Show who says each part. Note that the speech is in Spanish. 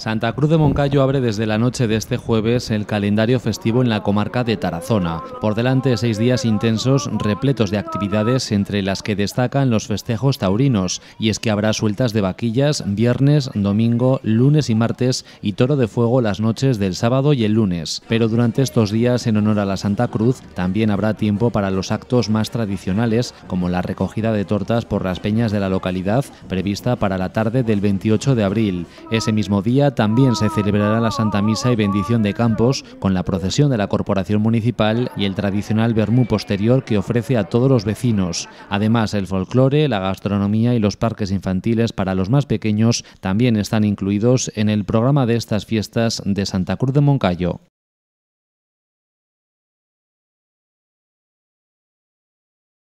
Speaker 1: Santa Cruz de Moncayo abre desde la noche de este jueves el calendario festivo en la comarca de Tarazona. Por delante seis días intensos repletos de actividades entre las que destacan los festejos taurinos, y es que habrá sueltas de vaquillas viernes, domingo, lunes y martes y toro de fuego las noches del sábado y el lunes. Pero durante estos días en honor a la Santa Cruz también habrá tiempo para los actos más tradicionales como la recogida de tortas por las peñas de la localidad prevista para la tarde del 28 de abril. Ese mismo día también se celebrará la Santa Misa y Bendición de Campos con la procesión de la Corporación Municipal y el tradicional vermú posterior que ofrece a todos los vecinos. Además, el folclore, la gastronomía y los parques infantiles para los más pequeños también están incluidos en el programa de estas fiestas de Santa Cruz de Moncayo.